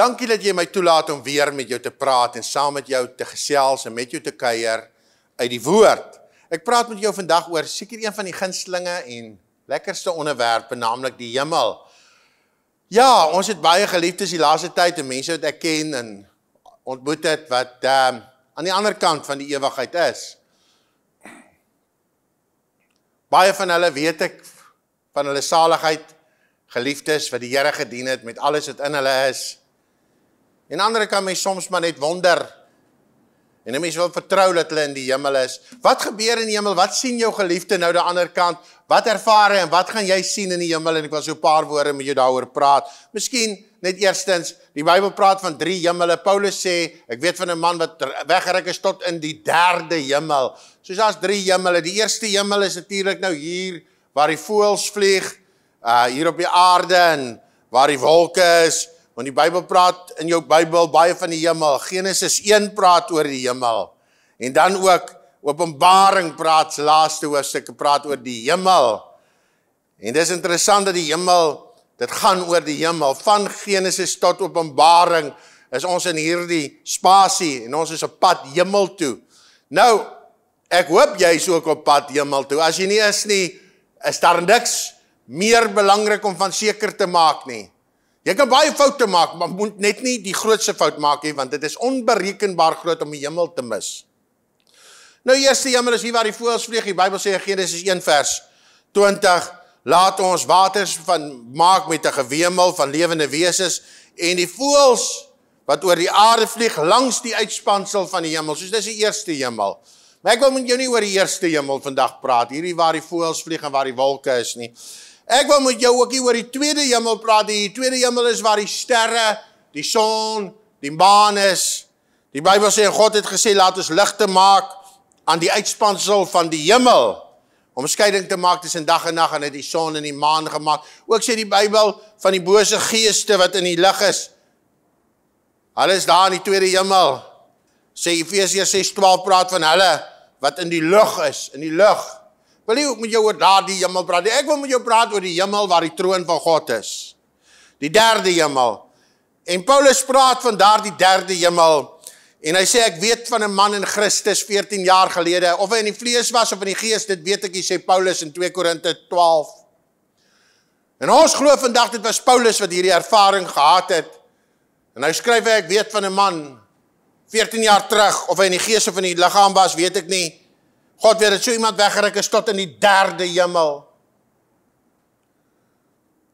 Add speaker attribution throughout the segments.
Speaker 1: Dankie dat jy my toelaat om weer met jou te praat en saam met jou te gesels en met jou te kuier uit die woord. Ek praat met jou vandag oor seker een van die gunstelinge en lekkerste onderwerpe, naamlik die hemel. Ja, ons het baie geliefdes die laaste tyd en mense wat ek ken en ontmoet het wat um, aan die ander kant van die ewigheid is. Baie van hulle weet ek van hulle saligheid geliefdes wat die Here gedien het met alles wat in hulle is En ander kan my soms maar net wonder. En 'n mens wil vertrou dat hulle in die hemel is. Wat gebeur in die hemel? Wat sien jou geliefde nou aan die ander kant? Wat ervaar hy en wat gaan jy sien in die hemel? En ek wil so 'n paar woorde met jou daaroor praat. Miskien net eerstens, die Bybel praat van drie hemele. Paulus sê, ek weet van 'n man wat weggeruk is tot in die derde hemel. So daar's drie hemele. Die eerste hemel is natuurlik nou hier waar die voëls vlieg, uh hier op die aarde en waar die wolke is. Want die Bybel praat in jou Bybel baie van die hemel. Genesis 1 praat oor die hemel. En dan ook Openbaring praat se laaste hoofstuk praat oor die hemel. En dis interessant dat die hemel, dit gaan oor die hemel van Genesis tot Openbaring is ons in hierdie spasie en ons is op pad hemel toe. Nou, ek hoop jy's ook op pad hemel toe. As jy nie is nie, is daar niks meer belangrik om van seker te maak nie. Jy kan baie foute maak, maar moet net nie die grootste fout maak nie want dit is onberekenbaar groot om die hemel te mis. Nou eerste hemel is hier waar die voëls vlieg. Die Bybel sê in Genesis 1 vers 20: "Laat ons waters van maak met 'n gewemel van lewende wesens en die voëls wat oor die aarde vlieg langs die uitspansel van die hemel." So dis die eerste hemel. Maar ek wil met jou nie oor die eerste hemel vandag praat, hierdie waar die voëls vlieg en waar die wolke is nie. Ek wil met jou ook hier oor die tweede hemel praat. Die tweede hemel is waar die sterre, die son, die maan is. Die Bybel sê God het gesê laat ons ligte maak aan die uitspansel van die hemel om skeiding te maak tussen dag en nag en het die son en die maan gemaak. Ook sê die Bybel van die bose geeste wat in die lig is. Hulle is daar in die tweede hemel. Sê Efesiërs 6:12 praat van hulle wat in die lug is, in die lug wil nie ook met jou oor daardie hemel praat nie. Ek wil met jou praat oor die hemel waar die troon van God is. Die derde hemel. En Paulus praat van daardie derde hemel. En hy sê ek weet van 'n man in Christus 14 jaar gelede of hy in die vlees was of in die gees, dit weet ek, sê Paulus in 2 Korinte 12. En ons glo vandag dit was Paulus wat hierdie ervaring gehad het. En hy skryf ek weet van 'n man 14 jaar terug of hy in die gees of in die liggaam was, weet ek nie. God weer het so iemand weggeruk is tot in die derde hemel.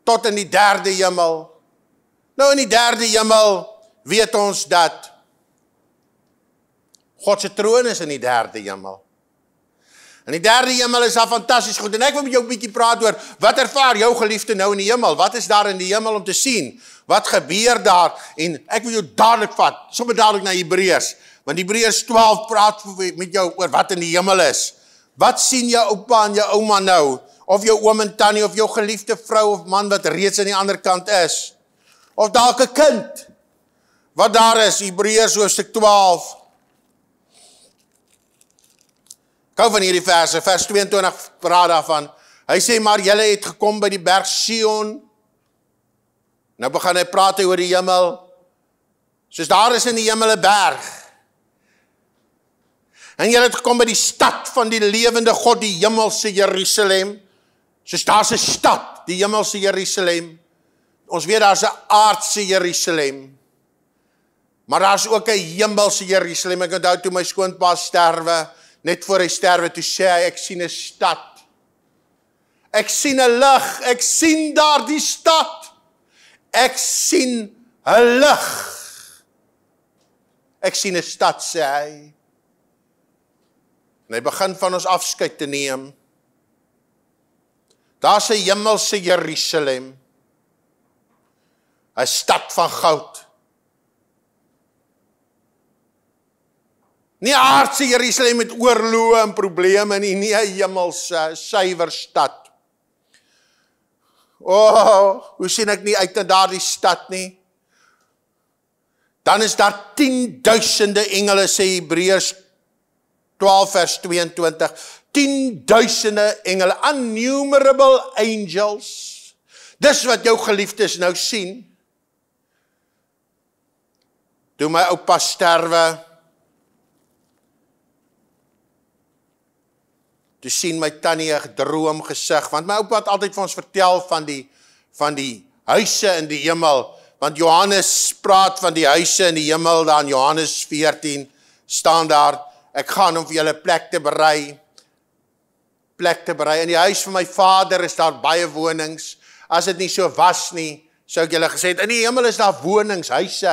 Speaker 1: Tot in die derde hemel. Nou in die derde hemel weet ons dat God se troon is in die derde hemel. In die derde hemel is daar fantasties goed en ek wil met jou 'n bietjie praat oor wat ervaar jou geliefde nou in die hemel? Wat is daar in die hemel om te sien? Wat gebeur daar? En ek wil jou dadelik vat, sommer dadelik na Hebreërs Want Hebreërs 12 praat met jou oor wat in die hemel is. Wat sien jou oupa en jou ouma nou? Of jou oom en tannie of jou geliefde vrou of man wat reeds aan die ander kant is? Of dalk 'n kind? Wat daar is Hebreërs hoofstuk 12 Kou van hierdie verse, vers 22 praat daarvan. Hy sê maar julle het gekom by die berg Sion. Nou begin hy praat oor die hemel. Soos daar is in die hemel 'n berg. En jy het gekom by die stad van die lewende God, die hemelse Jerusalem. Soos daar's 'n stad, die hemelse Jerusalem. Ons weet daar's 'n aardse Jerusalem. Maar daar's ook 'n hemelse Jerusalem. Ek onthou toe my skoonpa sterwe, net voor hy sterwe, toe sê hy ek sien 'n stad. Ek sien 'n lig, ek sien daardie stad. Ek sien 'n lig. Ek sien 'n stad sê hy en hy begin van ons afskyd te neem. Daar is 'n hemelse Jerusalem. 'n stad van goud. Nie aardse Jerusalem met oorloë en probleme nie, nie 'n hemelse suiwer stad. O, oh, hoe sien ek nie uit na daardie stad nie? Dan is daar 10 duisende engele sê Hebreërs 12 vers 22 10 duisende engele innumerable angels dis wat jou geliefdes nou sien toe my oupa sterwe toe sien my tannie 'n droom gesig want my oupa het altyd vir ons vertel van die van die huise in die hemel want Johannes praat van die huise in die hemel daar in Johannes 14 staan daar Ek gaan om vir julle plek te berei. Plek te berei. In die huis van my Vader is daar baie wonings. As dit nie so was nie, sou ek julle gesê het in die hemel is daar wonings, huise.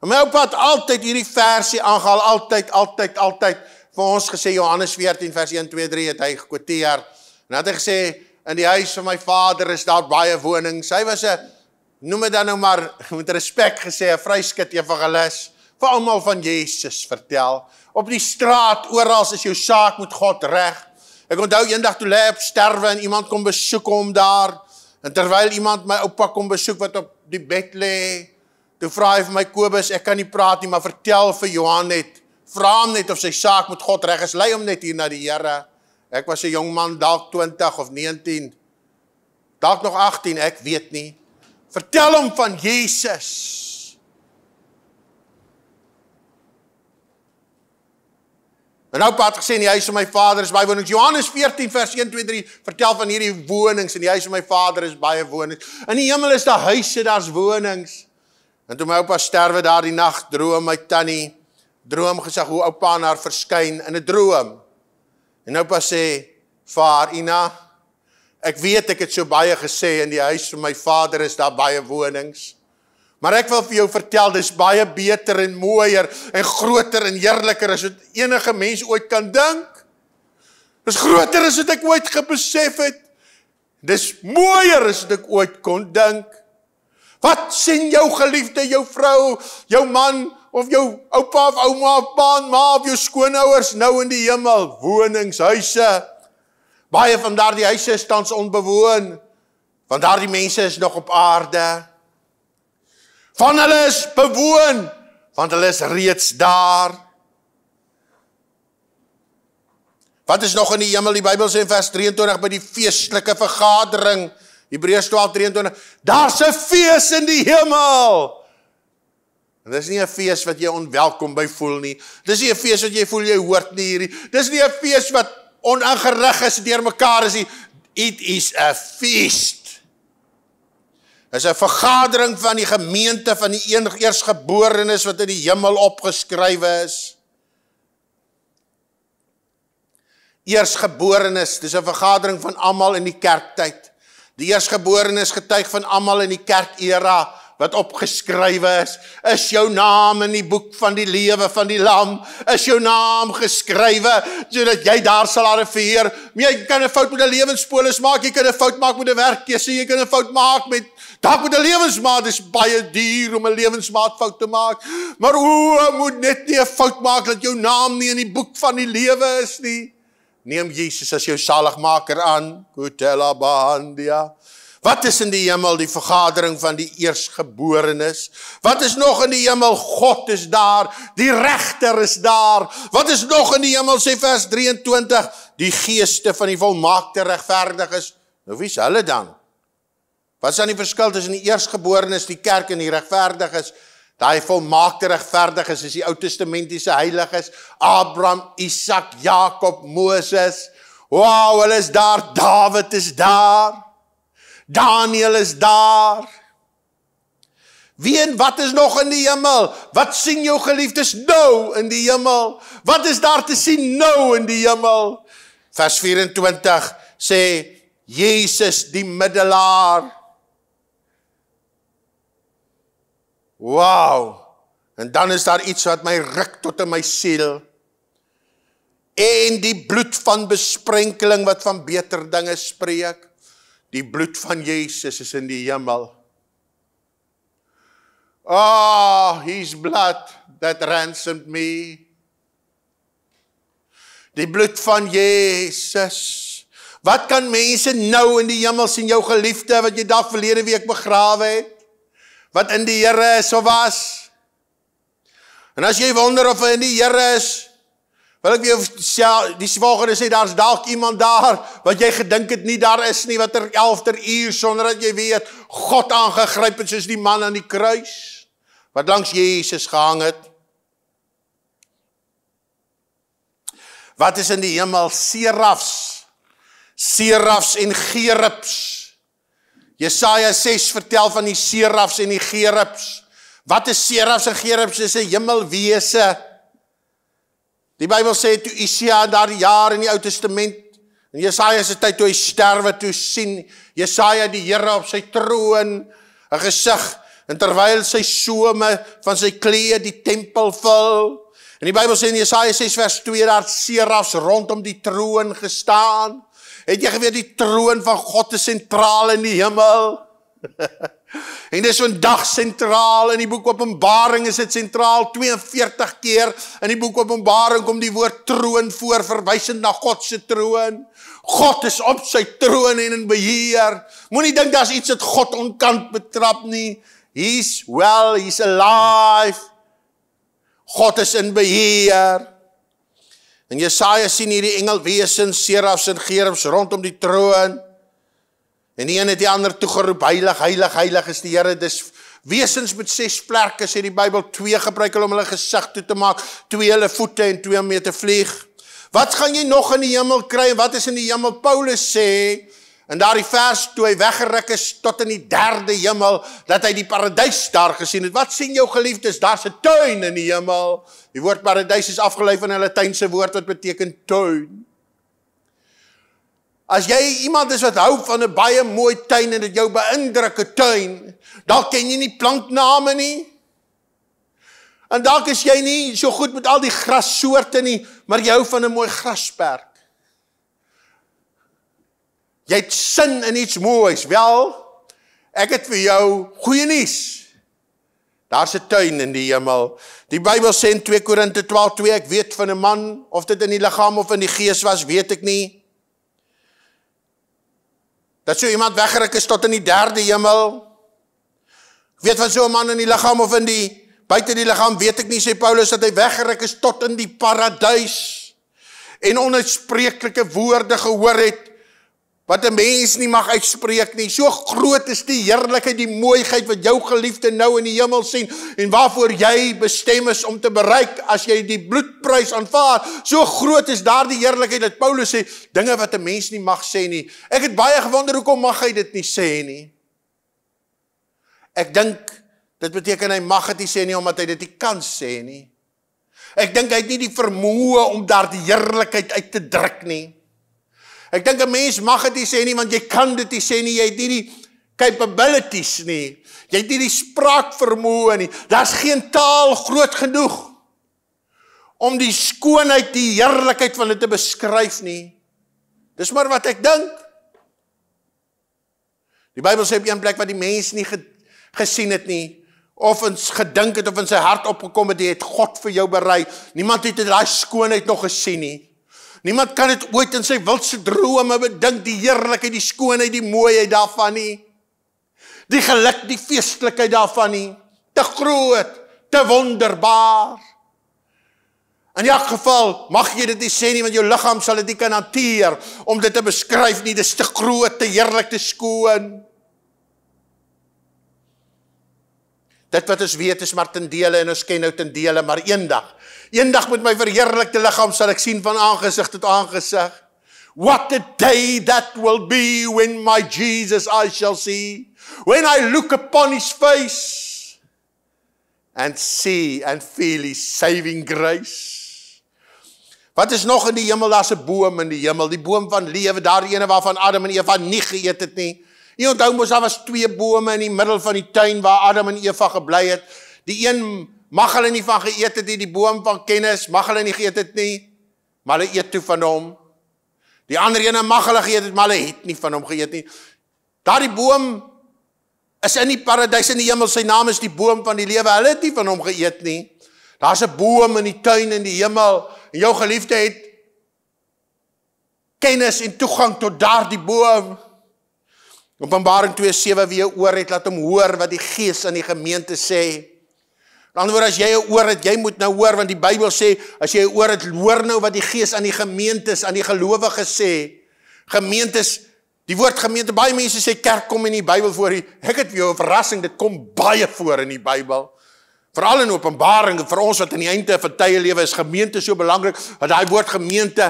Speaker 1: En my oupa het altyd hierdie versie aangehaal, altyd, altyd, altyd vir ons gesê Johannes 14 vers 1 2 3 het hy gekwoteer. En het hy gesê in die huis van my Vader is daar baie wonings. Hy was 'n noem dit dan nou maar met respek gesê 'n vryskut evangelis vir almal van Jesus vertel. Op die straat oral is jou saak met God reg. Ek onthou eendag toe lê op sterwe en iemand kom besoek hom daar en terwyl iemand my oupa kom besoek wat op die bed lê, toe vra hy vir my Kobus, ek kan nie praat nie, maar vertel vir Johan net, vra hom net of sy saak met God reg is, lei hom net hier na die Here. Ek was 'n jong man dalk 20 of 19. Dalk nog 18, ek weet nie. Vertel hom van Jesus. En nou pad gesê in die huis van my vader is baie wonings. Johannes 14 vers 1 2 3 vertel van hierdie wonings en die huis van my vader is baie wonings. In die hemel is daar huise, daar's wonings. En toe my oupa sterwe daardie nag droom my tannie droom gesag hoe oupa aan haar verskyn in 'n droom. En oupa sê: "Vaar Ina, ek weet ek het so baie gesê in die huis van my vader is daar baie wonings." Maar ek wil vir jou vertel dis baie beter en mooier en groter en heerliker as wat enige mens ooit kan dink. Dis groter as wat ek ooit gebesef het. Dis mooier as wat ek ooit kon dink. Wat sien jou geliefde, jou vrou, jou man of jou oupa of ouma of pa en ma of jou skoonouers nou in die hemel, wonings, huise? Baie van daardie huise is tans onbewoon want daardie mense is nog op aarde van hulle is bewoon want hulle is reeds daar. Wat is nog in die hemel? Die Bybel sê in vers 23 by die feestelike vergadering Hebreërs 12:23, daar's 'n fees in die hemel. En dis nie 'n fees wat jy onwelkom by voel nie. Dis nie 'n fees wat jy voel jy hoort nie hierdie. Dis nie 'n fees wat onaangerig is deur mekaar is nie. It is a feast is 'n vergadering van die gemeente van die eersgeborenes wat in die hemel opgeskrywe is. Eersgeborenes, dis 'n vergadering van almal in die kerktyd. Die eersgeborenes getuig van almal in die kerkera wat opgeskrywe is, is jou naam in die boek van die lewe van die lam, is jou naam geskrywe sodat jy daar sal arriveer. Jy kan 'n fout met 'n lewenspolis maak, jy kan 'n fout maak met 'n werkkeuse, jy kan 'n fout maak met dalk met 'n lewensmaat, dit is baie duur om 'n lewensmaat fout te maak. Maar o, moet net nie 'n fout maak dat jou naam nie in die boek van die lewe is nie. Neem Jesus as jou saligmaker aan. Kutela bandia. Wat is in die hemel die vergadering van die eersgeborenes? Wat is nog in die hemel? God is daar, die regter is daar. Wat is nog in die hemel? Sê vers 23, die geeste van die volmaakte regverdiges. Nou wie's hulle dan? Wat is dan die verskil tussen die eersgeborenes, die kerk en die regverdiges? Daai volmaakte regverdiges is die Ou Testamentiese heiliges, Abraham, Isak, Jakob, Moses. Wow, hulle is daar, Dawid is daar. Daniel is daar. Wie en wat is nog in die hemel? Wat sien jou geliefdes nou in die hemel? Wat is daar te sien nou in die hemel? Vers 24 sê Jesus die middelaar. Wow. En dan is daar iets wat my ruk tot in my siel. En die bloed van besprenkeling wat van beter dinge spreek. Die bloed van Jesus is in die hemel. Ah, oh, his blood that ransomed me. Die bloed van Jesus. Wat kan mense nou in die hemel sien jou geliefde wat jy dalk verlede week begrawe het? Wat in die Here is of was? En as jy wonder of hy in die Here is, Wil ek weer sel die swagere sê daar's dalk iemand daar wat jy gedink het nie daar is nie wat ter 11ter uur sonder dat jy weet God aangegryp het soos die man aan die kruis wat langs Jesus gehang het. Wat is in die hemel serafs? Serafs en gerubs. Jesaja 6 vertel van die serafs en die gerubs. Wat is serafs en gerubs? Dis 'n hemelwese. Die Bybel sê toe Isia daar jaar in die Ou Testament en Jesaja se tyd toe hy sterwe toe sien Jesaja die Here op sy troon 'n gesig en terwyl sy somme van sy kleed die tempel vul en die Bybel sê in Jesaja 6 vers 2 daar serafs rondom die troon gestaan het jy geweet die troon van God is sentraal in die hemel En dis vandag sentraal in die boek Openbaring is dit sentraal 42 keer in die boek Openbaring kom die woord troon voor verwysend na God se troon. God is op sy troon en in beheer. Moenie dink daar's iets wat God onkant betrap nie. He's well, he's alive. God is in beheer. En Jesaja sien hierdie engelwesens, serafs en gerubs rondom die troon. En die een het die ander toegeroep, heilig, heilig, heilig is die Here. Dis wesens met ses vlerke sê die Bybel, twee gebruik hulle om hulle gesig toe te maak, twee hulle voete en twee om mee te vlieg. Wat gaan jy nog in die hemel kry? Wat is in die hemel? Paulus sê in daardie vers toe hy weggeruk is tot in die derde hemel dat hy die paradys daar gesien het. Wat sien jou geliefdes? Daar's 'n tuin in die hemel. Die woord paradys is afgelei van 'n Latynse woord wat beteken tuin. As jy iemand is wat hou van 'n baie mooi tuin en dit jou beïndruk 'n tuin, dalk ken jy nie plantname nie. En dalk is jy nie so goed met al die grassoorte nie, maar jy hou van 'n mooi grasperk. Jy het sin in iets moois. Wel, ek het vir jou goeie nuus. Daar's 'n tuin in die hemel. Die Bybel sê in 2 Korinte 12:2, ek weet van 'n man of dit in die liggaam of in die gees was, weet ek nie dat so iemand weggeruk is tot in die derde hemel. Ek weet van so 'n man in die liggaam of in die buite die liggaam, weet ek nie sê Paulus dat hy weggeruk is tot in die paradys en onuitspreeklike woorde gehoor het wat 'n mens nie mag uitspreek nie. So groot is die heerlikheid, die mooiheid wat jou geliefde nou in die hemel sien en waarvoor jy bestem is om te bereik as jy die bloedprys aanvaar. So groot is daardie heerlikheid dat Paulus sê dinge wat 'n mens nie mag sê nie. Ek het baie gewonder hoekom mag hy dit nie sê nie. Ek dink dit beteken hy mag dit nie sê nie omdat hy dit nie kan sê nie. Ek dink hy het nie die vermoë om daardie heerlikheid uit te druk nie. Ek dink 'n mens mag dit nie sê nie want jy kan dit nie sê nie. Jy het nie die capabilities nie. Jy het nie die spraakvermoë nie. Daar's geen taal groot genoeg om die skoonheid, die heerlikheid van dit te beskryf nie. Dis maar wat ek dink. Die Bybel sê op een plek wat die mens nie ge, gesien het nie of ons gedink het of in sy hart opgekom het, dit het God vir jou berei. Niemand het dit daai skoonheid nog gesien nie. Niemand kan dit ooit in sy wildste drome bedink die heerlikheid, die skoonheid, die mooiheid daarvan nie. Die geluk, die feestelikheid daarvan nie. Te groot, te wonderbaar. In elk geval mag jy dit nie sê nie want jou liggaam sal dit nie kan hanteer om dit te beskryf nie. Dis te groot, te heerlik, te skoon. Dit wat ons weet is maar ten dele en ons ken nou ten dele, maar eendag Eendag met my verheerlikte liggaam sal ek sien van aangesig tot aangesig. What a day that will be when my Jesus I shall see. When I look upon his face and see and feel his saving grace. Wat is nog in die hemel daar's 'n boom in die hemel, die boom van lewe, daardie ene waarvan Adam en Eva nie geëet het nie. Jy onthou mos daar was twee bome in die middel van die tuin waar Adam en Eva gebly het. Die een Mag hulle nie van geëet het die boom van kennis, mag hulle nie geëet het nie, maar hulle eet toe van hom. Die ander ene mag hulle geëet het, maar hulle het nie van hom geëet nie. Daardie boom is in die paradys in die hemel, sy naam is die boom van die lewe. Hulle het nie van hom geëet nie. Daar's 'n boom in die tuin in die hemel en jou geliefde het kennis en toegang tot daardie boom. Openbaring 2:7 wie jou oor het laat hom hoor wat die Gees aan die gemeente sê. Dan word as jy 'n oor het, jy moet nou hoor want die Bybel sê as jy 'n oor het, hoor nou wat die Gees aan die gemeentes, aan die gelowiges sê. Gemeentes, die woord gemeente, baie mense sê kerk kom in die Bybel voor. Ek het jou 'n verrassing, dit kom baie voor in die Bybel. Veral in Openbaring vir ons wat aan die einde van tye lewe is, gemeente so belangrik, want daai woord gemeente,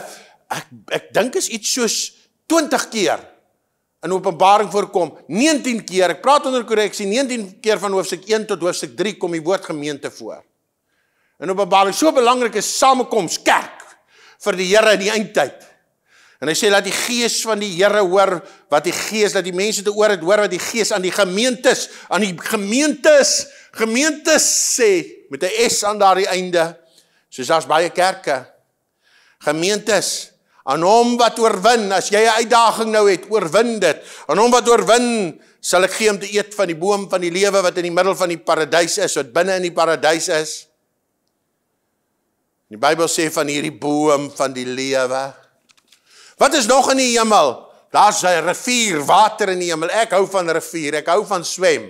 Speaker 1: ek ek dink is iets soos 20 keer in Openbaring voorkom 19 keer. Ek praat onder korreksie 19 keer van hoofstuk 1 tot hoofstuk 3 kom die woord gemeente voor. In Openbaring so belangrik is samekoms kerk vir die Here in die eindtyd. En hy sê dat die gees van die Here hoor wat die gees dat die mense te oor het hoor wat die gees aan die gemeentes aan die gemeentes gemeentes sê met 'n s aan daardie einde soos daar's baie kerke gemeentes aan hom wat oorwin as jy 'n uitdaging nou het oorwin dit aan hom wat oorwin sal ek gee om te eet van die boom van die lewe wat in die middel van die paradys is wat binne in die paradys is die Bybel sê van hierdie boom van die lewe wat is nog in die hemel daar's 'n rivier water in die hemel ek hou van rivier ek hou van swem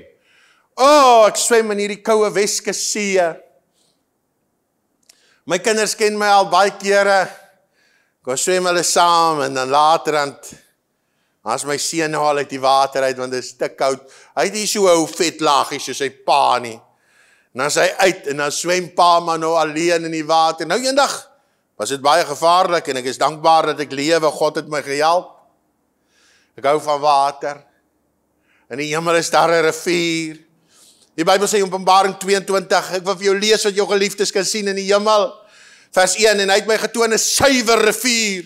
Speaker 1: o oh, ek swem in hierdie koue Weskus see My kinders ken my al baie kere. Ek was swem hulle saam en dan later dan as my seun haal nou ek die water uit want dit is te koud. Hy het nie so 'n ou vet laggie soos sy pa nie. En dan sy uit en dan swem pa maar nou alleen in die water. Nou eendag was dit baie gevaarlik en ek is dankbaar dat ek lewe. God het my gehelp. Ek hou van water. In die hemel is daar 'n rivier. Die Bybel sê in Openbaring 22, ek wil vir jou lees wat jou geliefdes kan sien in die hemel vers 1 en hy het my getoon 'n suiwer rivier.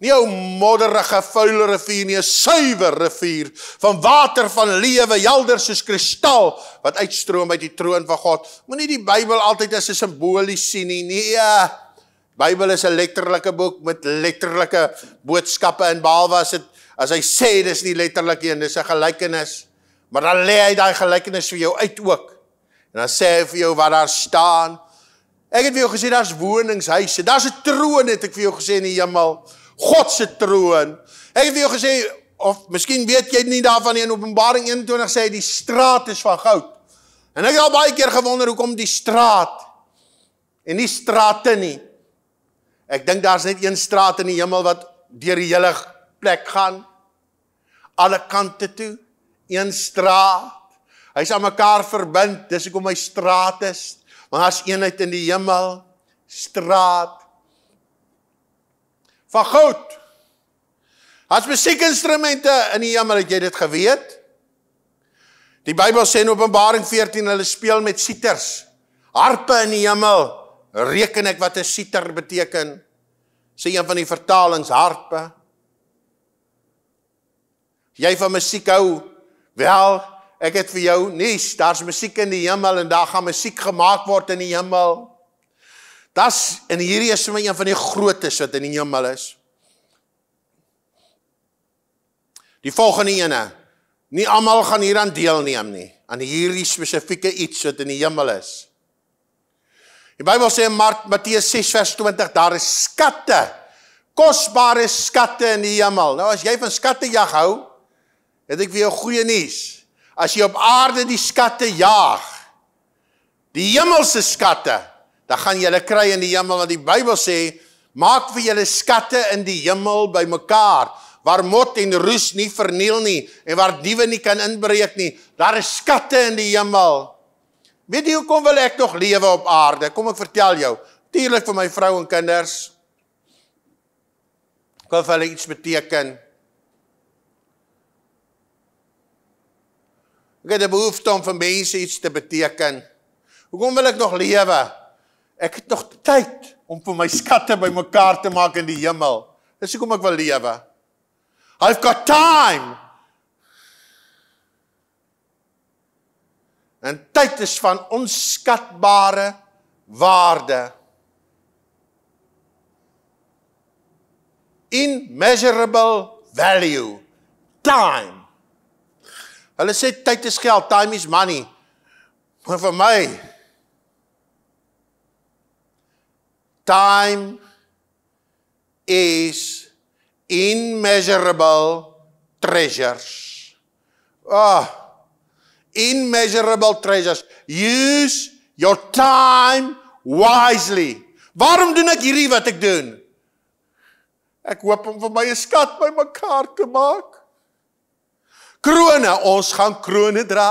Speaker 1: Nie 'n modderige, vuile rivier nie, 'n suiwer rivier van water van lewe, helder soos kristal wat uitstroom uit die troon van God. Moenie die Bybel altyd as 'n simbolies sien nie. Nee. Eh, Bybel is 'n letterlike boek met letterlike boodskappe en behalwe as dit as hy sê dis nie letterlik nie, dis 'n gelykenis. Maar dan lê hy daai gelykenis vir jou uit ook. En dan sê hy vir jou wat daar staan Ek het vir jou gesê daar's woningshuise, daar's 'n troon het ek vir jou gesê in die hemel. God se troon. Ek het vir jou gesê of miskien weet jy nie daarvan nie in Openbaring 21 sê hy die straat is van goud. En ek het al baie keer gewonder hoekom die straat en nie strate nie. Ek dink daar's net een straat in die hemel wat deur die hele plek gaan. Alle kante toe, een straat. Hy's aan mekaar verbind, dis hoekom hy straat is. Maar daar's eenheid in die hemel, straat van goud. As musiekinstrumente in die hemel, het jy dit geweet? Die Bybel sê in Openbaring 14 hulle speel met siters. Harpe in die hemel. Reken ek wat 'n siter beteken? Sê een van die vertalings harpe. Jy van musiek hou, wel Ek het vir jou nuus, daar's musiek in die hemel en daar gaan musiek gemaak word in die hemel. Das en hierdie is vir my een van die grootes wat in die hemel is. Die volgende ene. Nie almal gaan hieraan deelneem nie aan hierdie spesifieke iets wat in die hemel is. Die Bybel sê in Matteus 6:20 daar is skatte, kosbare skatte in die hemel. Nou as jy van skatte jag hou, het ek vir jou goeie nuus as jy op aarde die skatte jaag, die hemelse skatte, dan gaan jy hulle kry in die hemel want die Bybel sê, maak vir julle skatte in die hemel bymekaar waar mot en roes nie verniel nie en waar diewe nie kan inbreek nie. Daar is skatte in die hemel. Weet jy hoekom wil ek nog lewe op aarde? Kom ek vertel jou. Tuurlik vir my vrou en kinders. Ek wil vir hulle iets beteken. Ek het 'n behoefte om vir mense iets te beteken. Hoekom wil ek nog lewe? Ek het nog tyd om vir my skatte bymekaar te maak in die hemel. Dis hoekom ek wil lewe. I've got time. En tyd is van onskatbare waarde. Immeasurable value. Time. Hulle sê tyd is geld, time is money. Maar vir my time is immeasurable treasures. Ah. Oh, immeasurable treasures. Use your time wisely. Waarom doen ek hierdie wat ek doen? Ek hoop om vir my 'n skat bymekaar te maak krone, ons gaan krone dra.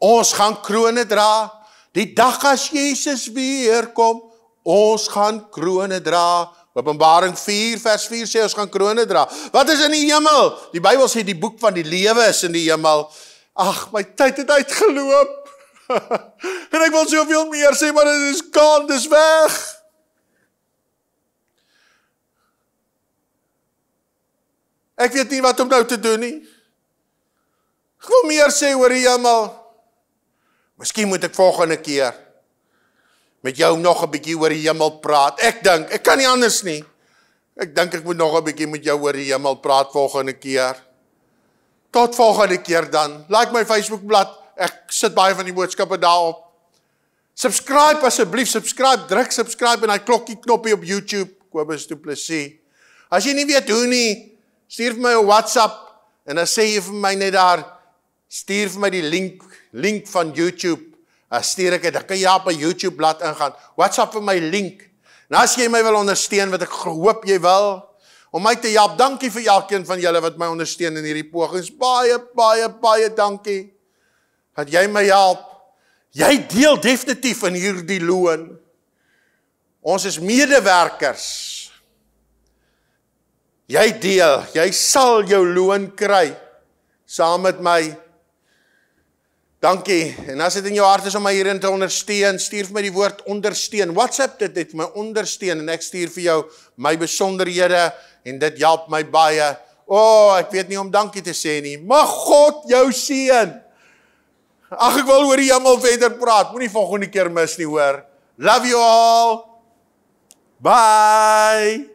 Speaker 1: Ons gaan krone dra. Die dag as Jesus weer kom, ons gaan krone dra. Openbaring 4 vers 4 sê ons gaan krone dra. Wat is in die hemel? Die Bybel sê die boek van die lewe is in die hemel. Ag, my tyd het uitgeloop. en ek wil soveel meer sê, maar dit is kan, dis weg. Ek weet nie wat om nou te doen nie. Hoe meer sê oor die hemel? Miskien moet ek volgende keer met jou nog 'n bietjie oor die hemel praat. Ek dink, ek kan nie anders nie. Ek dink ek moet nog 'n bietjie met jou oor die hemel praat volgende keer. Tot volgende keer dan. Like my Facebook blad. Ek sit baie van die boodskappe daarop. Subscribe asseblief, subscribe, druk subscribe en daai klokkie knoppie op YouTube, Kobus Du Plessis. As jy nie weet hoe nie, stuur vir my 'n WhatsApp en dan sê jy vir my net daar stuur vir my die link link van YouTube. As stuur ek dit, dan kan jy op YouTube blad ingaan. WhatsApp vir my link. En as jy my wil ondersteun wat ek hoop jy wil om my te help, dankie vir elkeen van julle wat my ondersteun in hierdie pogings. Baie baie baie dankie. Dat jy my help. Jy deel definitief in hierdie loon. Ons is medewerkers. Jy deel, jy sal jou loon kry saam met my. Dankie. En as dit in jou hart is om my hierin te ondersteun, stuur vir my die woord ondersteun. WhatsApp dit net my ondersteun en ek stuur vir jou my besonderhede en dit help my baie. O, oh, ek weet nie om dankie te sê nie. Mag God jou seën. Ag ek wil oor die hemel verder praat. Moenie volgende keer mis nie, hoor. Love you all. Bye.